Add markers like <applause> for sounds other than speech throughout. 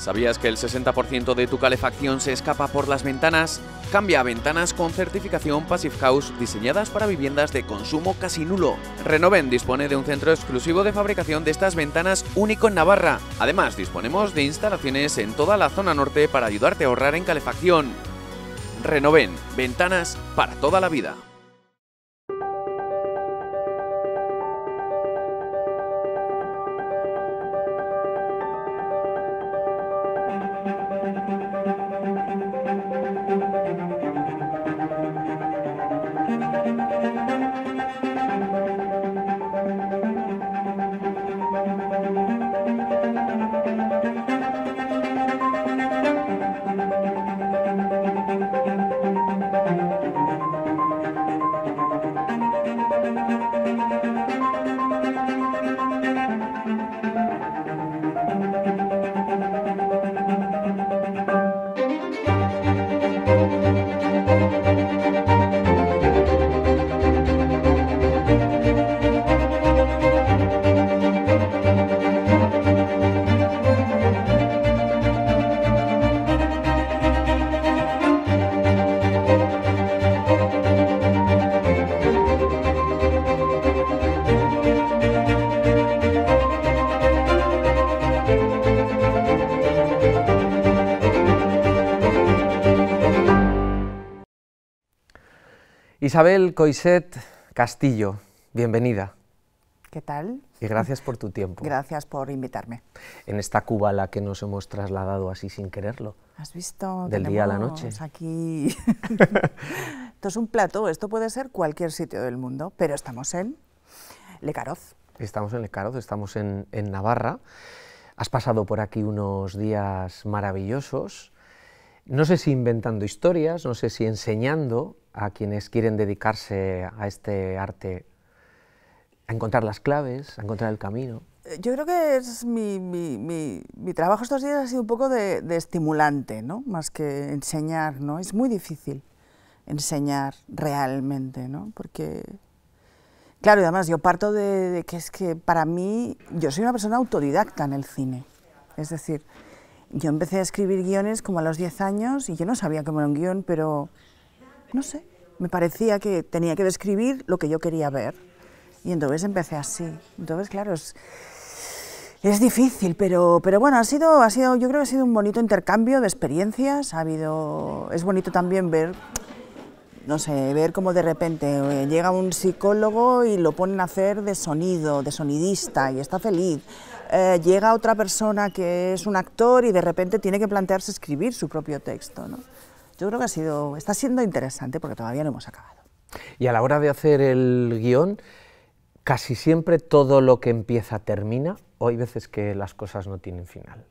¿Sabías que el 60% de tu calefacción se escapa por las ventanas? Cambia a ventanas con certificación Passive House diseñadas para viviendas de consumo casi nulo. Renoven dispone de un centro exclusivo de fabricación de estas ventanas único en Navarra. Además, disponemos de instalaciones en toda la zona norte para ayudarte a ahorrar en calefacción. Renoven, ventanas para toda la vida. Isabel Coiset Castillo, bienvenida. ¿Qué tal? Y gracias por tu tiempo. Gracias por invitarme. En esta Cuba a la que nos hemos trasladado así sin quererlo. ¿Has visto? Del día a la noche. aquí... <laughs> esto es un plato, esto puede ser cualquier sitio del mundo, pero estamos en Lecaroz. Estamos en Lecaroz, estamos en, en Navarra. Has pasado por aquí unos días maravillosos, no sé si inventando historias, no sé si enseñando, a quienes quieren dedicarse a este arte a encontrar las claves, a encontrar el camino? Eh, yo creo que es mi, mi, mi, trabajo estos días ha sido un poco de, estimulante, ¿no? más que enseñar. ¿no? Es muy difícil enseñar realmente, ¿no? porque Claro, y además yo parto de, que es que para mí, yo soy una persona autodidacta en el cine. Es decir, yo empecé a escribir guiones como a los 10 años y yo no sabía cómo era un guión, pero no sé, me parecía que tenía que describir lo que yo quería ver. Y entonces empecé así. Entonces, claro, es, difícil, pero, pero bueno, ha sido, ha sido, yo creo que ha sido un bonito intercambio de experiencias. Ha habido, es bonito también ver, no sé, ver cómo de repente eh, llega un psicólogo y lo ponen a hacer de sonido, de sonidista, y está feliz. Eh, llega otra persona que es un actor y de repente tiene que plantearse escribir su propio texto. ¿no? Yo creo que ha sido, está siendo interesante porque todavía no hemos acabado. Y a la hora de hacer el guión, casi siempre todo lo que empieza termina o hay veces que las cosas no tienen final.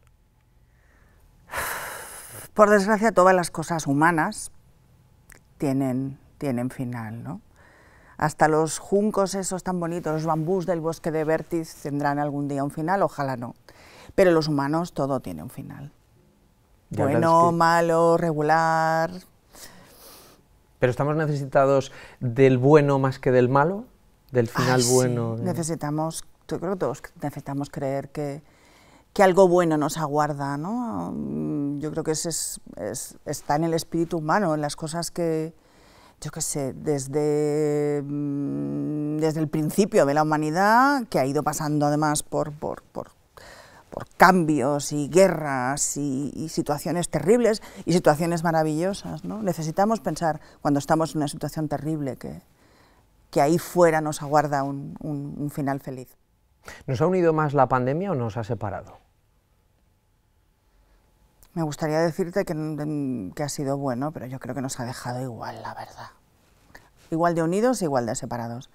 Por desgracia, todas las cosas humanas tienen, tienen final, Hasta los juncos esos tan bonitos, los bambús del bosque de Vértiz tendrán algún día un final, ojalá no. Pero los humanos todo tiene un final bueno, malo, regular. Pero estamos necesitados del bueno más que del malo, del final bueno. Necesitamos, yo creo que todos necesitamos creer que, algo bueno nos aguarda, ¿no? Mm, yo creo que es, está en el espíritu humano, en las cosas que, yo qué sé, desde, mm, desde el principio de la humanidad, que ha ido pasando además por, por por cambios y guerras y, situaciones terribles y situaciones maravillosas. Necesitamos pensar cuando estamos en una situación terrible que, que ahí fuera nos aguarda un, final feliz. ¿Nos ha unido más la pandemia o nos ha separado? Me gustaría decirte que, que ha sido bueno, pero yo creo que nos ha dejado igual, la verdad. Igual de unidos, igual de separados.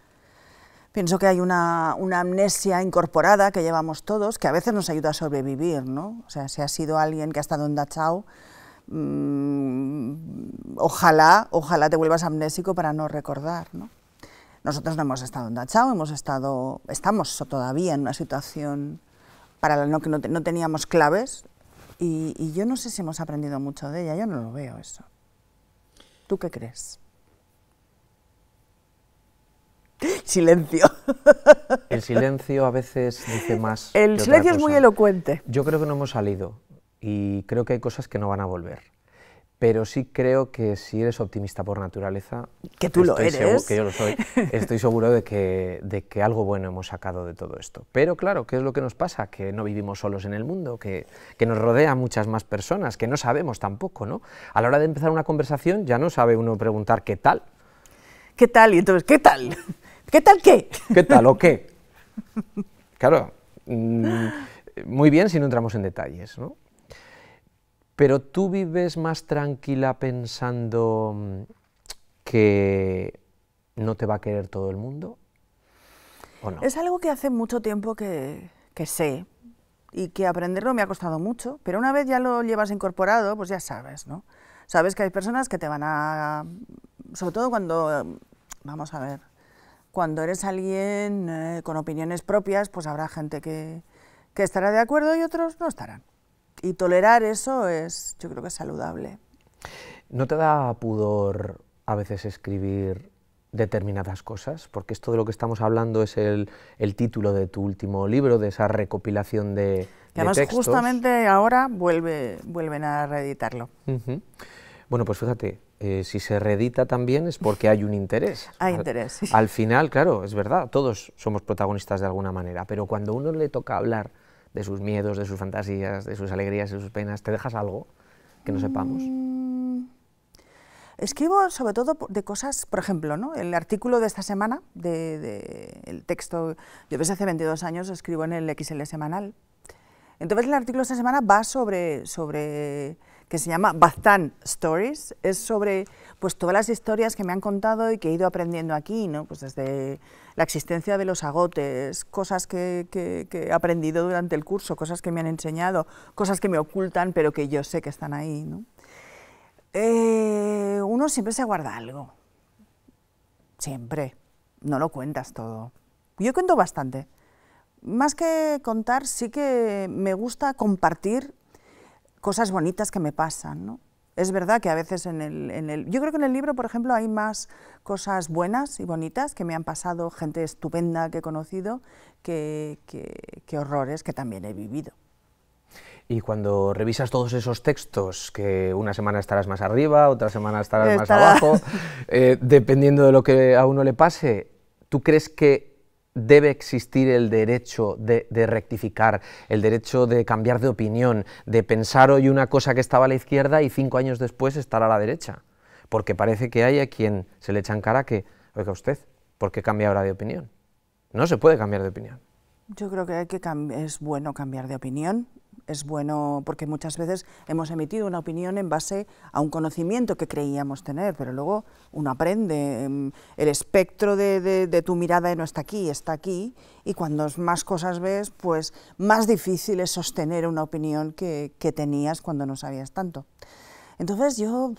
Pienso que hay una, amnesia incorporada que llevamos todos, que a veces nos ayuda a sobrevivir, ¿no? O sea, si ha sido alguien que ha estado en Dachau, mm, ojalá, ojalá te vuelvas amnésico para no recordar, Nosotros no hemos estado en Dachau, hemos estado, estamos todavía en una situación para la que no, teníamos claves y yo no sé si hemos aprendido mucho de ella, yo no lo veo eso. ¿Tú qué crees? silencio. El silencio a veces dice más. El silencio es muy elocuente. Yo creo que no hemos salido y creo que hay cosas que no van a volver. Pero sí creo que si eres optimista por naturaleza, que tú lo eres, yo soy, estoy seguro de que, algo bueno hemos sacado de todo esto. Pero claro, ¿qué es lo que nos pasa? Que no vivimos solos en el mundo, que, que nos rodea muchas más personas, que no sabemos tampoco, ¿no? A la hora de empezar una conversación ya no sabe uno preguntar qué tal, ¿qué tal? Y entonces, ¿qué tal? ¿Qué tal qué? ¿Qué tal o qué? <laughs> Claro, mm, muy bien si no entramos en detalles, ¿no? Pero tú vives más tranquila pensando mm, que no te va a querer todo el mundo. Es algo que hace mucho tiempo que, que sé y que aprenderlo me ha costado mucho, pero una vez ya lo llevas incorporado, pues ya sabes, ¿no? Sabes que hay personas que te van a... Sobre todo cuando... Vamos a ver cuando eres alguien eh, con opiniones propias, pues habrá gente que, estará de acuerdo y otros no estarán. Y tolerar eso es, yo creo que es saludable. ¿No te da pudor a veces escribir determinadas cosas? Porque esto de lo que estamos hablando es el, título de tu último libro, de esa recopilación de, que además justamente ahora vuelven a reeditarlo. Bueno, pues fíjate, eh, si se reedita también es porque hay un interés. <laughs> hay interés. sí. al final, claro, es verdad, todos somos protagonistas de alguna manera, pero cuando a uno le toca hablar de sus miedos, de sus fantasías, de sus alegrías, de sus penas, ¿te dejas algo que no sepamos? Mm, escribo sobre todo de cosas, por ejemplo, ¿no? el artículo de esta semana, de, el texto, yo desde hace 22 años, escribo en el XL semanal. Entonces el artículo de esta semana va sobre, sobre que se llama Baztán Stories. Es sobre pues, todas las historias que me han contado y que he ido aprendiendo aquí, ¿no? pues desde la existencia de los agotes, cosas que, he aprendido durante el curso, cosas que me han enseñado, cosas que me ocultan pero que yo sé que están ahí. Eh, uno siempre se guarda algo, siempre, no lo cuentas todo. Yo cuento bastante. Más que contar, sí que me gusta compartir cosas bonitas que me pasan, ¿no? Es verdad que a veces en el, Yo creo que en el libro, por ejemplo, hay más cosas buenas y bonitas que me han pasado, gente estupenda que he conocido, que, que, horrores que también he vivido. Y cuando revisas todos esos textos, que una semana estarás más arriba, otra semana estarás más abajo, eh, dependiendo de lo que a uno le pase, ¿tú crees que debe existir el derecho de, rectificar, el derecho de cambiar de opinión, de pensar hoy una cosa que estaba a la izquierda y cinco años después estar a la derecha. Porque parece que hay a quien se le echan cara que, oiga usted, ¿por qué cambia ahora de opinión? No se puede cambiar de opinión. Yo creo que, hay que es bueno cambiar de opinión es bueno porque muchas veces hemos emitido una opinión en base a un conocimiento que creíamos tener, pero luego uno aprende, em, el espectro de, tu mirada no está aquí, está aquí, y cuando más cosas ves, pues más difícil es sostener una opinión que, tenías cuando no sabías tanto. Entonces yo,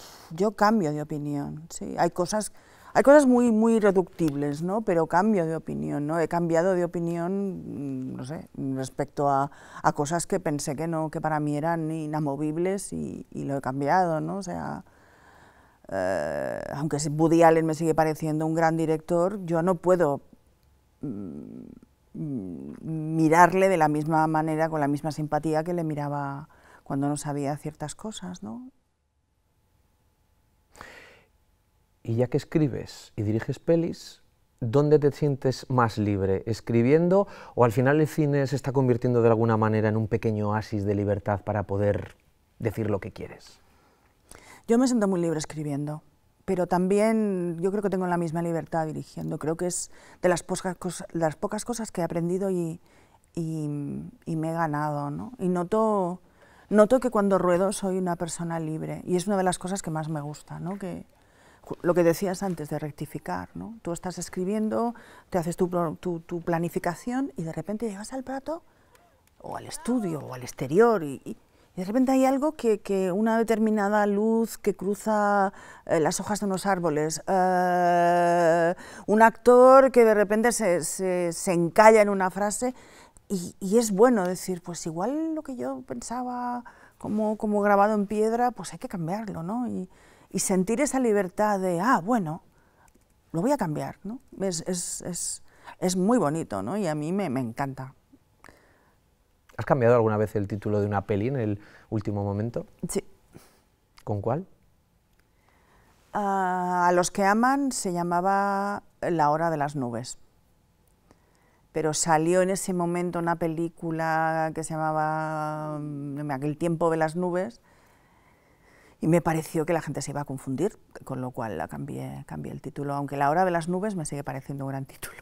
cambio de opinión, hay cosas hay cosas muy, muy reductibles, ¿no? Pero cambio de opinión, ¿no? He cambiado de opinión, mm, no sé, respecto a, cosas que pensé que no, que para mí eran inamovibles y, lo he cambiado, ¿no? O sea, eh, aunque Woody Allen me sigue pareciendo un gran director, yo no puedo mm, mm, mirarle de la misma manera, con la misma simpatía que le miraba cuando no sabía ciertas cosas, ¿no? Y ya que escribes y diriges pelis, ¿dónde te sientes más libre? ¿Escribiendo o al final el cine se está convirtiendo de alguna manera en un pequeño oasis de libertad para poder decir lo que quieres? Yo me siento muy libre escribiendo, pero también yo creo que tengo la misma libertad dirigiendo. Creo que es de las pocas, cosas, que he aprendido y, me he ganado. Y noto, que cuando ruedo soy una persona libre y es una de las cosas que más me gusta, ¿no? lo que decías antes de rectificar, ¿no? Tú estás escribiendo, te haces tu, planificación y de repente llegas al plato o al estudio o al exterior y, de repente hay algo que, una determinada luz que cruza eh, las hojas de unos árboles, eh, un actor que de repente se, encalla en una frase y, es bueno decir, pues igual lo que yo pensaba como, como grabado en piedra, pues hay que cambiarlo, ¿no? y sentir esa libertad de, ah, bueno, lo voy a cambiar, ¿no? Es, muy bonito, ¿no? Y a mí me, encanta. ¿Has cambiado alguna vez el título de una peli en el último momento? Sí. ¿Con cuál? Ah, a los que aman se llamaba La hora de las nubes. Pero salió en ese momento una película que se llamaba El mm, aquel tiempo de las nubes, y me pareció que la gente se iba a confundir, con lo cual la cambié, el título, aunque La hora de las nubes me sigue pareciendo un gran título.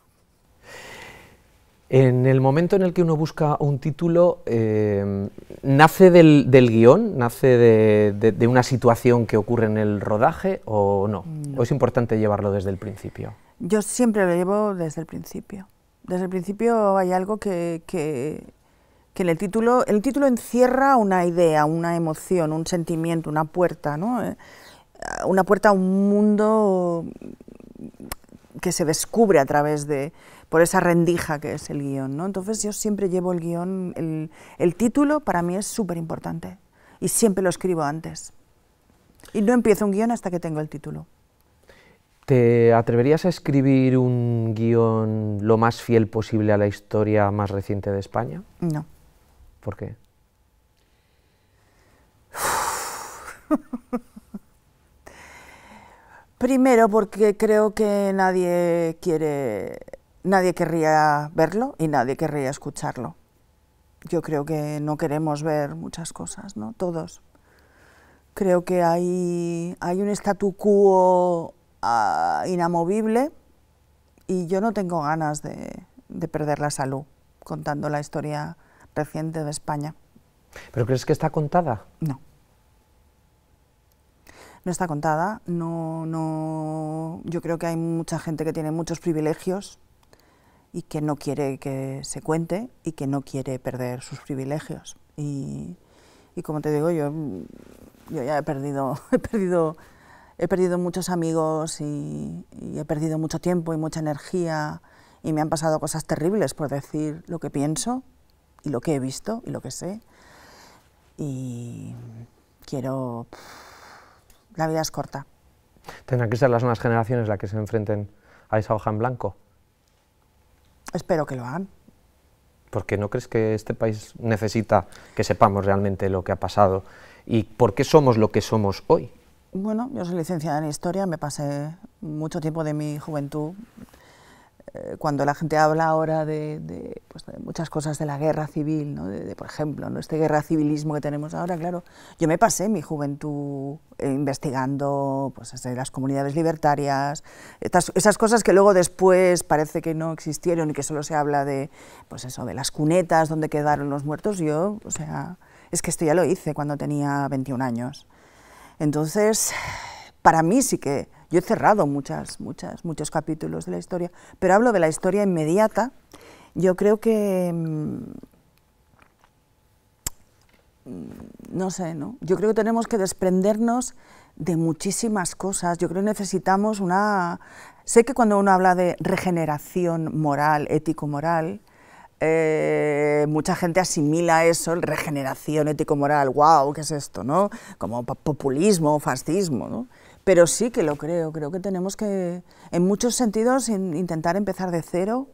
En el momento en el que uno busca un título, eh, ¿nace del, guión? ¿Nace de, una situación que ocurre en el rodaje o no? ¿O es importante llevarlo desde el principio? Yo siempre lo llevo desde el principio. Desde el principio hay algo que que el título, el título encierra una idea, una emoción, un sentimiento, una puerta, ¿no? Eh, una puerta a un mundo que se descubre a través de, por esa rendija que es el guión, ¿no? Entonces yo siempre llevo el guión, el, el título para mí es súper importante y siempre lo escribo antes. Y no empiezo un guión hasta que tengo el título. ¿Te atreverías a escribir un guión lo más fiel posible a la historia más reciente de España? No. ¿Por qué? <laughs> Primero porque creo que nadie quiere, nadie querría verlo y nadie querría escucharlo. Yo creo que no queremos ver muchas cosas, ¿no? Todos. Creo que hay, hay un statu quo ah, inamovible y yo no tengo ganas de perder la salud contando la historia reciente de España. ¿Pero crees que está contada? No. No está contada, no, no, yo creo que hay mucha gente que tiene muchos privilegios y que no quiere que se cuente y que no quiere perder sus privilegios. Y, y como te digo, yo, yo ya he perdido, <laughs> he perdido, he perdido muchos amigos y, y he perdido mucho tiempo y mucha energía y me han pasado cosas terribles por decir lo que pienso y lo que he visto y lo que sé. Y quiero... La vida es corta. ¿Tendrán que ser las nuevas generaciones las que se enfrenten a esa hoja en blanco? Espero que lo hagan. Porque no crees que este país necesita que sepamos realmente lo que ha pasado y por qué somos lo que somos hoy. Bueno, yo soy licenciada en Historia, me pasé mucho tiempo de mi juventud eh, cuando la gente habla ahora pues, de, muchas cosas de la guerra civil, de, por ejemplo, ¿no? este guerra civilismo que tenemos ahora, claro, yo me pasé mi juventud eh, investigando pues, las comunidades libertarias, esas cosas que luego después parece que no existieron y que solo se habla de, pues eso, de las cunetas donde quedaron los muertos, yo, o sea, es que esto ya lo hice cuando tenía 21 años. Entonces, para mí sí que yo he cerrado muchas, muchas, muchos capítulos de la historia, pero hablo de la historia inmediata. Yo creo que... Mm, mm, no sé, ¿no? Yo creo que tenemos que desprendernos de muchísimas cosas. Yo creo que necesitamos una... Sé que cuando uno habla de regeneración moral, ético-moral, eh, mucha gente asimila eso, regeneración ético-moral, wow, ¿qué es esto? ¿no? Como populismo, fascismo, ¿no? Pero sí que lo creo, creo que tenemos que, en muchos sentidos, intentar empezar de cero,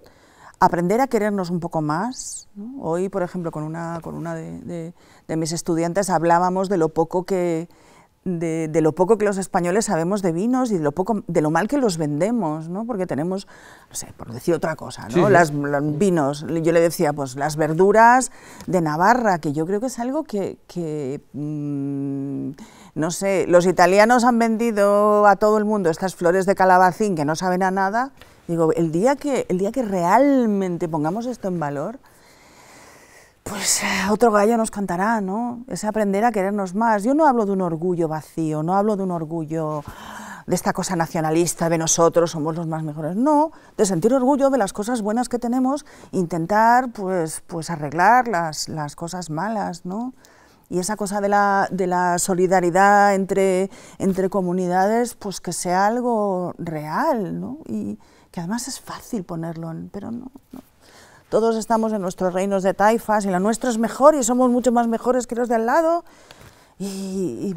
aprender a querernos un poco más. Hoy, por ejemplo, con una, con una de, mis estudiantes hablábamos de lo poco que, de, lo poco que los españoles sabemos de vinos y de lo, poco, de lo mal que los vendemos, ¿no? porque tenemos, no sé, por decir otra cosa, ¿no? Las, los vinos, yo le decía, pues las verduras de Navarra, que yo creo que es algo que, mm, no sé, los italianos han vendido a todo el mundo estas flores de calabacín que no saben a nada. Digo, el día que, el día que realmente pongamos esto en valor, pues eh, otro gallo nos cantará, ¿no? Es aprender a querernos más. Yo no hablo de un orgullo vacío, no hablo de un orgullo de esta cosa nacionalista, de nosotros somos los más mejores. No, de sentir orgullo de las cosas buenas que tenemos, intentar pues, pues arreglar las, las cosas malas, ¿no? y esa cosa de la, de la solidaridad entre, entre comunidades, pues que sea algo real, ¿no? Y que además es fácil ponerlo, en, pero no, Todos estamos en nuestros reinos de taifas y la nuestra es mejor y somos mucho más mejores que los de al lado. Y,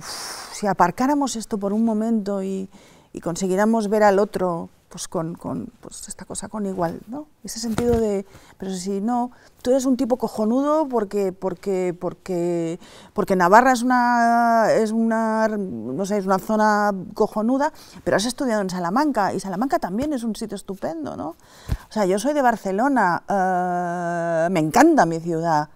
si aparcáramos esto por un momento y, y consiguiéramos ver al otro pues con, con pues esta cosa con igual, ¿no? Ese sentido de, pero si no, tú eres un tipo cojonudo porque, porque, porque, porque Navarra es una, es una, no sé, es una zona cojonuda, pero has estudiado en Salamanca y Salamanca también es un sitio estupendo, ¿no? O sea, yo soy de Barcelona, eh, me encanta mi ciudad,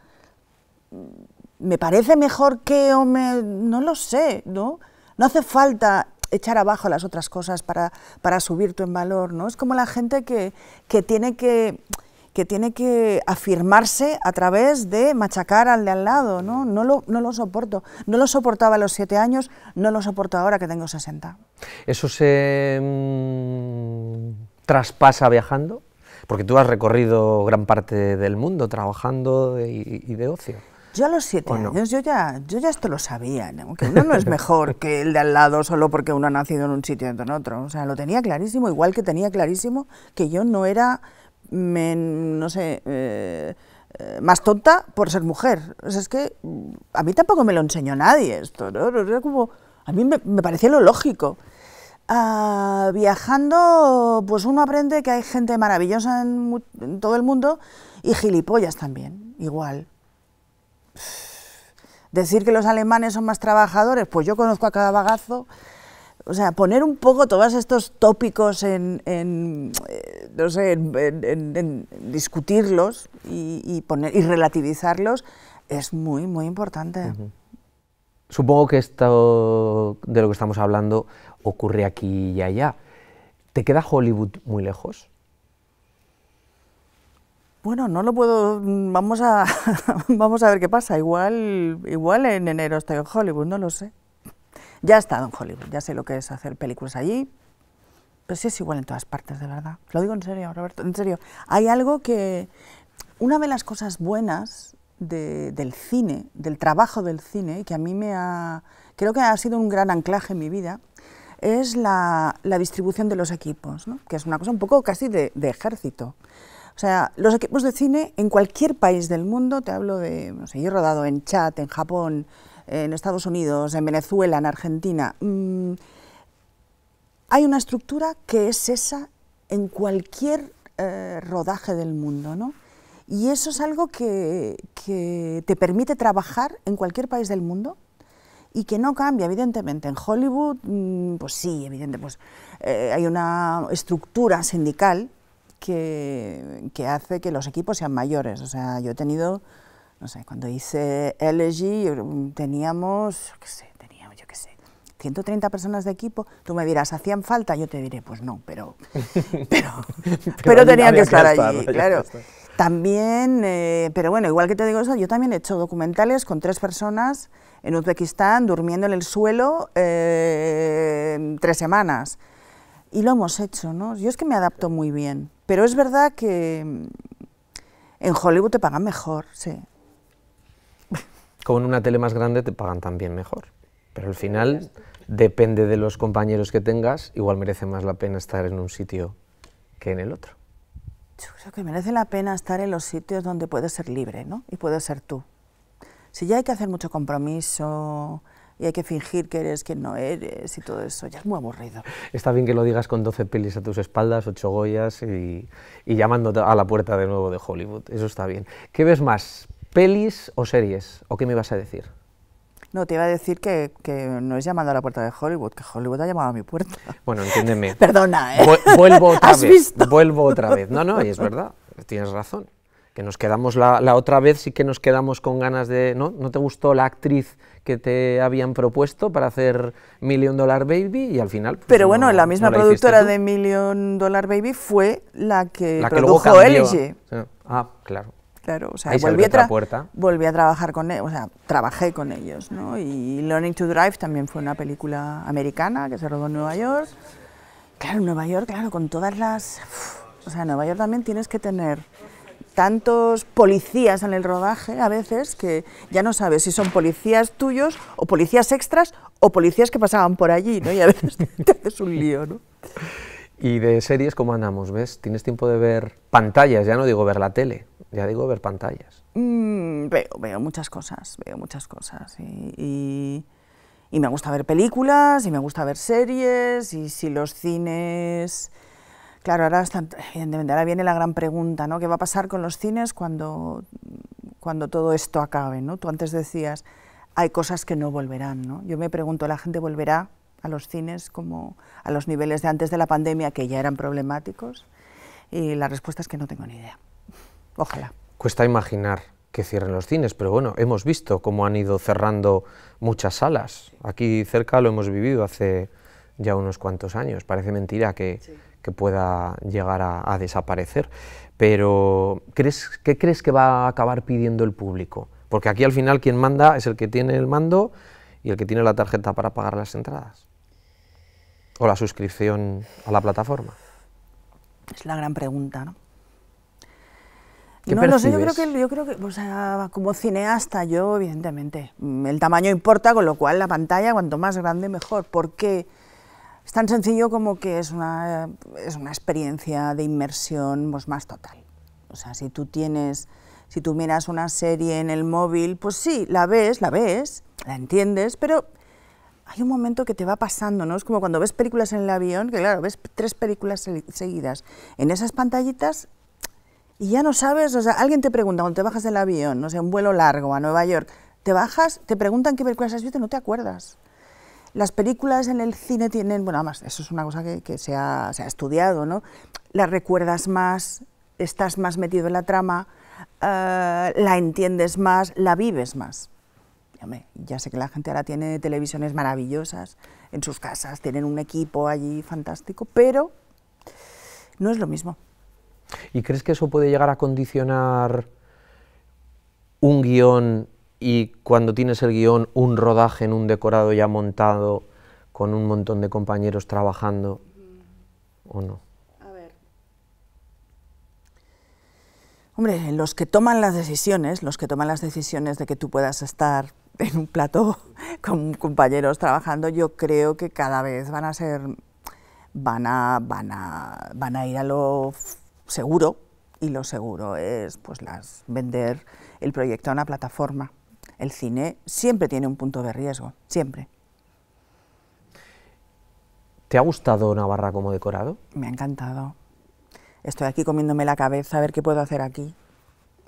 me parece mejor que o me, no lo sé, ¿no? No hace falta echar abajo las otras cosas para, subir tu en valor, ¿no? Es como la gente que, tiene que que tiene que afirmarse a través de machacar al de al lado, ¿no? No lo, soporto. No lo soportaba a los siete años, no lo soporto ahora que tengo 60. ¿Eso se mm, traspasa viajando? Porque tú has recorrido gran parte del mundo trabajando y de ocio. Yo a los siete años, yo, ya, yo ya esto lo sabía, que uno no es <laughs> mejor que el de al lado solo porque uno ha nacido en un sitio y en otro. O sea, lo tenía clarísimo, igual que tenía clarísimo que yo no era, no sé, eh, eh, más tonta por ser mujer. O sea, es que mm, a mí tampoco me lo enseñó nadie esto, ¿no? Era como, a mí me, parecía lo lógico. Ah, viajando, pues uno aprende que hay gente maravillosa en, todo el mundo y gilipollas también, igual. Decir que los alemanes son más trabajadores, pues yo conozco a cada bagazo. O sea, poner un poco todos estos tópicos en, eh, no sé, discutirlos y, poner, y relativizarlos es muy, muy importante. Supongo que esto de lo que estamos hablando ocurre aquí y allá. ¿Te queda Hollywood muy lejos? Bueno, no lo puedo, mm, vamos a, <laughs> vamos a ver qué pasa. Igual, igual en enero estoy en Hollywood, no lo sé. Ya he estado en Hollywood, ya sé lo que es hacer películas allí. Pero sí es igual en todas partes, de verdad. Lo digo en serio, Roberto, en serio. Hay algo que... Una de las cosas buenas del cine, del trabajo del cine, que a mí me ha... Creo que ha sido un gran anclaje en mi vida, es la, distribución de los equipos, que es una cosa un poco casi de ejército. O sea, los equipos de cine en cualquier país del mundo, te hablo de, no sé, yo he rodado en Chad, en Japón, en Estados Unidos, en Venezuela, en Argentina, mm, hay una estructura que es esa en cualquier eh, rodaje del mundo, ¿no? Y eso es algo que, te permite trabajar en cualquier país del mundo y que no cambia, evidentemente. En Hollywood, mm, pues sí, evidentemente, pues, eh, hay una estructura sindical que, hace que los equipos sean mayores. O sea, yo he tenido, no sé, cuando hice LG teníamos, qué sé, teníamos, yo qué sé, 130 personas de equipo, tú me dirás, ¿hacían falta? Yo te diré, pues no, pero, <laughs> pero, tenían que estar, allí, claro. También, eh, pero bueno, igual que te digo eso, yo también he hecho documentales con tres personas en Uzbekistán durmiendo en el suelo eh, tres semanas y lo hemos hecho, ¿no? Yo es que me adapto muy bien, pero es verdad que mm, en Hollywood te pagan mejor, sí. Como en una tele más grande te pagan también mejor, pero al final depende de los compañeros que tengas, igual merece más la pena estar en un sitio que en el otro. Yo creo que merece la pena estar en los sitios donde puedes ser libre, ¿no? Y puedes ser tú. Si ya hay que hacer mucho compromiso, y hay que fingir que eres quien no eres y todo eso, ya es muy aburrido. Está bien que lo digas con 12 pelis a tus espaldas, 8 Goyas y, llamando a la puerta de nuevo de Hollywood, eso está bien. ¿Qué ves más, pelis o series? ¿O qué me vas a decir? No, te iba a decir que, que, no es llamando a la puerta de Hollywood, que Hollywood ha llamado a mi puerta. Bueno, entiéndeme. <laughs> Perdona, ¿eh? vuelvo otra vez. Vuelvo otra vez. No, no, y es verdad. Tienes razón que nos quedamos la, otra vez, sí que nos quedamos con ganas de, ¿no? ¿No te gustó la actriz que te habían propuesto para hacer Million Dollar Baby? Y al final... Pues, Pero bueno, la misma productora de Million Dollar Baby fue la que la produjo Ah, claro. Claro, o sea, volví, a volví a trabajar con ellos, o sea, trabajé con ellos, ¿no? Y Learning to Drive también fue una película americana que se rodó en Nueva York. Claro, Nueva York, claro, con todas las... o sea, Nueva York también tienes que tener tantos policías en el rodaje a veces que ya no sabes si son policías tuyos o policías extras o policías que pasaban por allí, ¿no? Y a veces <laughs> te haces un lío, ¿no? Y de series, ¿cómo andamos? ¿Ves? Tienes tiempo de ver pantallas, ya no digo ver la tele, ya digo ver pantallas. Mm, veo, veo muchas cosas, veo muchas cosas. y me gusta ver películas, y me gusta ver series, y si los cines Claro, ahora, viene la gran pregunta, ¿no? ¿Qué va a pasar con los cines cuando, cuando todo esto acabe? ¿no? Tú antes decías, hay cosas que no volverán, ¿no? Yo me pregunto, ¿la gente volverá a los cines como a los niveles de antes de la pandemia que ya eran problemáticos? Y la respuesta es que no tengo ni idea. Ojalá. Cuesta imaginar que cierren los cines, pero bueno, hemos visto cómo han ido cerrando muchas salas. Aquí cerca lo hemos vivido hace ya unos cuantos años. Parece mentira que que pueda llegar a, desaparecer. Pero, ¿crees, ¿qué crees que va a acabar pidiendo el público? Porque aquí al final quien manda es el que tiene el mando y el que tiene la tarjeta para pagar las entradas. O la suscripción a la plataforma. Es la gran pregunta, ¿no? sé, yo creo que, yo como cineasta, yo, evidentemente, el tamaño importa, con lo cual la pantalla, cuanto más grande, mejor. qué? Es tan sencillo como que es una, eh, es una experiencia de inmersión pues, más total. O sea, si tú tienes, si tú miras una serie en el móvil, pues sí, la ves, la ves, la entiendes, pero hay un momento que te va pasando, ¿no? Es como cuando ves películas en el avión, que claro, ves tres películas seguidas en esas pantallitas y ya no sabes, o sea, alguien te pregunta cuando te bajas del avión, no sé, un vuelo largo a Nueva York, te bajas, te preguntan qué películas has visto y no te acuerdas. Las películas en el cine tienen, bueno, además, eso es una cosa que, se, ha, estudiado, ¿no? La recuerdas más, estás más metido en la trama, eh, la entiendes más, la vives más. Ya sé que la gente ahora tiene televisiones maravillosas en sus casas, tienen un equipo allí fantástico, pero no es lo mismo. ¿Y crees que eso puede llegar a condicionar un guión y cuando tienes el guión, un rodaje en un decorado ya montado, con un montón de compañeros trabajando, ¿o no? A ver. Hombre, los que toman las decisiones, los que toman las decisiones de que tú puedas estar en un plato <laughs> con compañeros trabajando, yo creo que cada vez van a ser, van a, van a, van a ir a lo seguro, y lo seguro es pues vender el proyecto a una plataforma el cine siempre tiene un punto de riesgo, siempre. ¿Te ha gustado Navarra como decorado? Me ha encantado. Estoy aquí comiéndome la cabeza a ver qué puedo hacer aquí.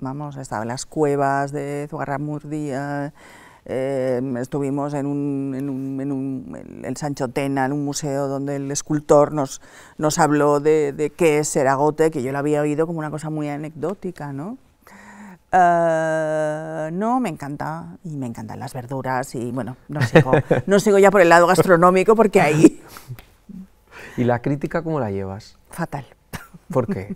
Vamos, estaba en las cuevas de Zugarramurdía, eh, estuvimos en, un, el Sancho Tena, en un museo donde el escultor nos, habló de, qué es Seragote, que yo lo había oído como una cosa muy anecdótica, ¿no? Eh, no, me encanta, y me encantan las verduras, y bueno, no sigo, ya por el lado gastronómico porque ahí... ¿Y la crítica cómo la llevas? Fatal. ¿Por qué?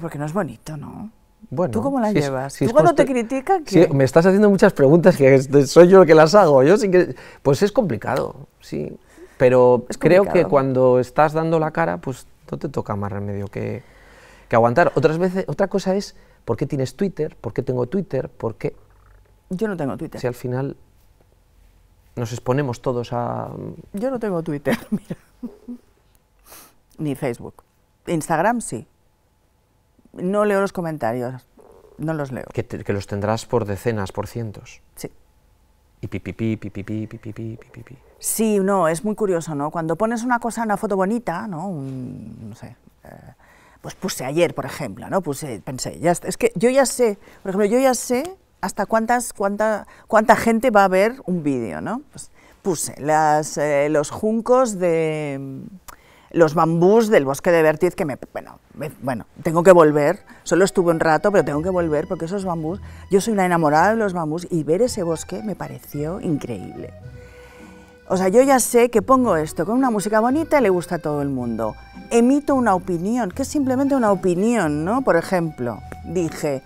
porque no es bonito, ¿no? Bueno, ¿Tú cómo la llevas? ¿Tú cuando te critican? me estás haciendo muchas preguntas que soy yo el que las hago. Yo que, pues es complicado, sí. Pero creo que cuando estás dando la cara, pues no te toca más remedio que, que aguantar. Otras veces, otra cosa es ¿Por qué tienes Twitter? ¿Por qué tengo Twitter? ¿Por qué? Yo no tengo Twitter. Si al final nos exponemos todos a... Yo no tengo Twitter, mira. Ni Facebook. Instagram sí. No leo los comentarios, no los leo. Que, los tendrás por decenas, por cientos. Sí. Y pipipi, pipipi, pipipi, pipipi. Sí, no, es muy curioso, ¿no? Cuando pones una cosa, una foto bonita, ¿no? Un, no sé pues puse ayer, por ejemplo, ¿no? Puse, pensé, ya es que yo ya sé, por ejemplo, yo ya sé hasta cuántas, cuánta, cuánta gente va a ver un vídeo, ¿no? Pues puse eh, los juncos de los bambús del bosque de Vértiz, que me, bueno, bueno, tengo que volver, solo estuve un rato, pero tengo que volver porque esos bambús, yo soy una enamorada de los bambús y ver ese bosque me pareció increíble. O sea, yo ya sé que pongo esto con una música bonita y le gusta a todo el mundo. Emito una opinión, que es simplemente una opinión, ¿no? Por ejemplo, dije,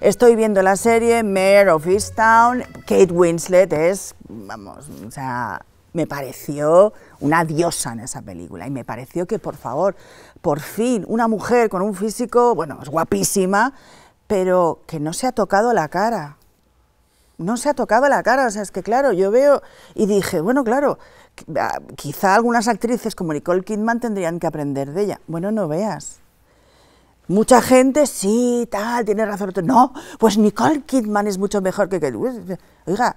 estoy viendo la serie Mayor of Town. Kate Winslet es, vamos, o sea, me pareció una diosa en esa película y me pareció que, por favor, por fin, una mujer con un físico, bueno, es guapísima, pero que no se ha tocado la cara no se ha tocado la cara, o sea, es que claro, yo veo y dije, bueno, claro, ah, quizá algunas actrices como Nicole Kidman tendrían que aprender de ella. Bueno, no veas. Mucha gente, sí, tal, tiene razón. No, pues Nicole Kidman es mucho mejor que... que pues, oiga,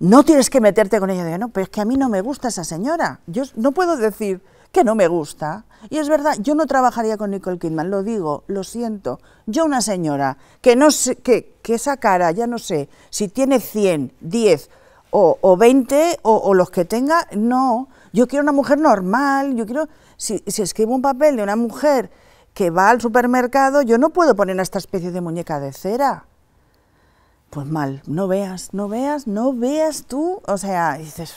no tienes que meterte con ella. Digo, no, pero es que a mí no me gusta esa señora. Yo no puedo decir que no me gusta. Y es verdad, yo no trabajaría con Nicole Kidman, lo digo, lo siento. Yo una señora que no sé, que, que esa cara, ya no sé, si tiene 100, 10 o, 20 o, los que tenga, no. Yo quiero una mujer normal, yo quiero... Si, escribo un papel de una mujer que va al supermercado, yo no puedo poner a esta especie de muñeca de cera. Pues mal, no veas, no veas, no veas tú. O sea, dices,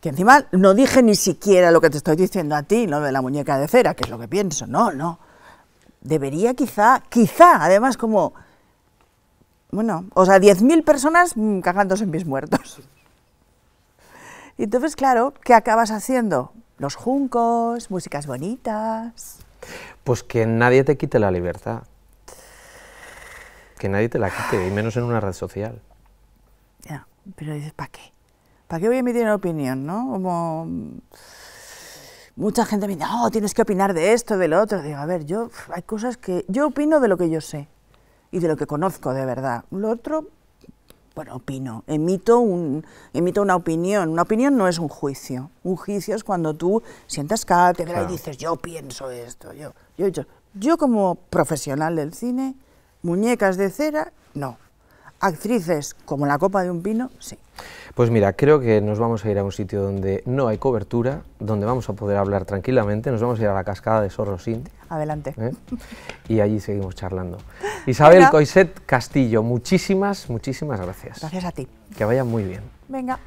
que encima no dije ni siquiera lo que te estoy diciendo a ti, ¿no? de la muñeca de cera, que es lo que pienso, no, no. Debería quizá, quizá, además como bueno, o sea, 10.000 personas mm, cagándose en mis muertos. <laughs> Y entonces, claro, ¿qué acabas haciendo? Los juncos, músicas bonitas. Pues que nadie te quite la libertad. Que nadie te la quite, y menos en una red social. Ya, pero dices, ¿para qué? ¿Para qué voy a emitir una opinión, no? Como mm, mucha gente me dice, no, oh, tienes que opinar de esto, de lo otro. Digo, a ver, yo, hay cosas que yo opino de lo que yo sé y de lo que conozco de verdad. Lo otro, bueno, opino, emito, un, emito una opinión. Una opinión no es un juicio. Un juicio es cuando tú sientas cátedra y dices, yo pienso esto, yo, yo, Yo como profesional del cine, muñecas de cera, no. Actrices como la copa de un pino, sí. Pues mira, creo que nos vamos a ir a un sitio donde no hay cobertura, donde vamos a poder hablar tranquilamente, nos vamos a ir a la cascada de Sorrosín. Adelante. ¿Eh? Y allí seguimos charlando. <laughs> Isabel Coiset Castillo, muchísimas, muchísimas gracias. Gracias a ti. Que vaya muy bien. Venga.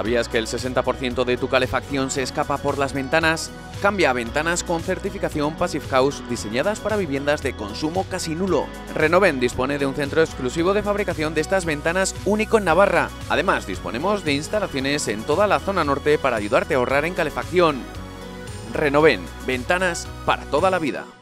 ¿Sabías que el 60% de tu calefacción se escapa por las ventanas? Cambia ventanas con certificación Passive House diseñadas para viviendas de consumo casi nulo. Renoven dispone de un centro exclusivo de fabricación de estas ventanas único en Navarra. Además, disponemos de instalaciones en toda la zona norte para ayudarte a ahorrar en calefacción. Renoven, ventanas para toda la vida.